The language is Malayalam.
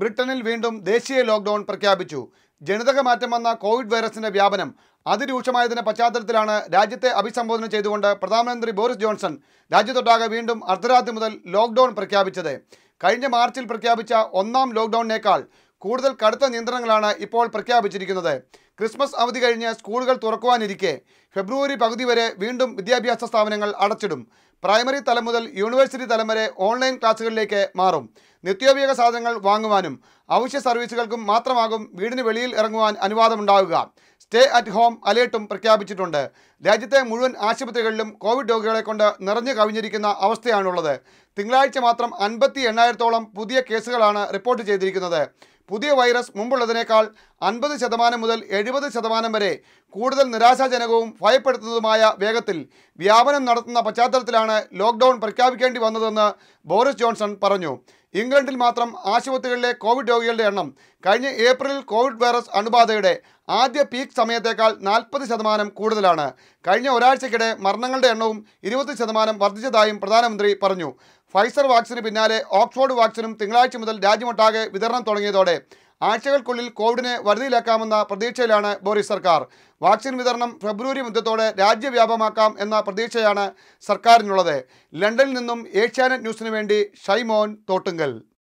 ബ്രിട്ടനിൽ വീണ്ടും ദേശീയ ലോക്ക്ഡൌൺ പ്രഖ്യാപിച്ചു ജനിതക മാറ്റം വന്ന കോവിഡ് വൈറസിന്റെ വ്യാപനം അതിരൂക്ഷമായതിന്റെ പശ്ചാത്തലത്തിലാണ് രാജ്യത്തെ അഭിസംബോധന ചെയ്തുകൊണ്ട് പ്രധാനമന്ത്രി ബോറിസ് ജോൺസൺ രാജ്യത്തൊട്ടാകെ വീണ്ടും അർദ്ധരാത്രി മുതൽ ലോക്ക്ഡൌൺ പ്രഖ്യാപിച്ചത് കഴിഞ്ഞ മാർച്ചിൽ പ്രഖ്യാപിച്ച ഒന്നാം ലോക്ക്ഡൌണിനേക്കാൾ കൂടുതൽ കടുത്ത നിയന്ത്രണങ്ങളാണ് ഇപ്പോൾ പ്രഖ്യാപിച്ചിരിക്കുന്നത് ക്രിസ്മസ് അവധി കഴിഞ്ഞ് സ്കൂളുകൾ തുറക്കുവാനിരിക്കെ ഫെബ്രുവരി പകുതി വരെ വീണ്ടും വിദ്യാഭ്യാസ സ്ഥാപനങ്ങൾ അടച്ചിടും പ്രൈമറി തലം മുതൽ യൂണിവേഴ്സിറ്റി തലം വരെ ഓൺലൈൻ ക്ലാസുകളിലേക്ക് മാറും നിത്യോപയോഗ സാധനങ്ങൾ വാങ്ങുവാനും അവശ്യ സർവീസുകൾക്കും മാത്രമാകും വീടിന് വെളിയിൽ ഇറങ്ങുവാൻ അനുവാദമുണ്ടാവുക സ്റ്റേ അറ്റ് ഹോം അലേർട്ടും പ്രഖ്യാപിച്ചിട്ടുണ്ട് രാജ്യത്തെ മുഴുവൻ ആശുപത്രികളിലും കോവിഡ് രോഗികളെ കൊണ്ട് നിറഞ്ഞു കവിഞ്ഞിരിക്കുന്ന അവസ്ഥയാണുള്ളത് തിങ്കളാഴ്ച മാത്രം അൻപത്തി എണ്ണായിരത്തോളം പുതിയ കേസുകളാണ് റിപ്പോർട്ട് ചെയ്തിരിക്കുന്നത് പുതിയ വൈറസ് മുമ്പുള്ളതിനേക്കാൾ അൻപത് ശതമാനം മുതൽ എഴുപത് ശതമാനം വരെ കൂടുതൽ നിരാശാജനകവും ഭയപ്പെടുത്തുന്നതുമായ വേഗത്തിൽ വ്യാപനം നടത്തുന്ന പശ്ചാത്തലത്തിലാണ് ലോക്ക്ഡൗൺ പ്രഖ്യാപിക്കേണ്ടി വന്നതെന്ന് ബോറിസ് ജോൺസൺ പറഞ്ഞു ഇംഗ്ലണ്ടിൽ മാത്രം ആശുപത്രികളിലെ കോവിഡ് രോഗികളുടെ എണ്ണം കഴിഞ്ഞ ഏപ്രിലിൽ കോവിഡ് വൈറസ് അണുബാധയുടെ ആദ്യ പീക്ക് സമയത്തേക്കാൾ നാൽപ്പത് ശതമാനം കൂടുതലാണ് കഴിഞ്ഞ ഒരാഴ്ചയ്ക്കിടെ മരണങ്ങളുടെ എണ്ണവും ഇരുപത് ശതമാനം വർദ്ധിച്ചതായും പ്രധാനമന്ത്രി പറഞ്ഞു ഫൈസർ വാക്സിന് പിന്നാലെ ഓക്സ്ഫോർഡ് വാക്സിനും തിങ്കളാഴ്ച മുതൽ രാജ്യമൊട്ടാകെ വിതരണം തുടങ്ങിയതോടെ ആഴ്ചകൾക്കുള്ളിൽ കോവിഡിനെ വരുതിയിലാക്കാമെന്ന പ്രതീക്ഷയിലാണ് ബോറിസ് സർക്കാർ വാക്സിൻ വിതരണം ഫെബ്രുവരി മുതത്തോടെ രാജ്യവ്യാപമാക്കാം എന്ന പ്രതീക്ഷയാണ് സർക്കാരിനുള്ളത് ലണ്ടനിൽ നിന്നും ഏഷ്യാനെറ്റ് ന്യൂസിനു വേണ്ടി ഷൈമോൻ തോട്ടുങ്കൽ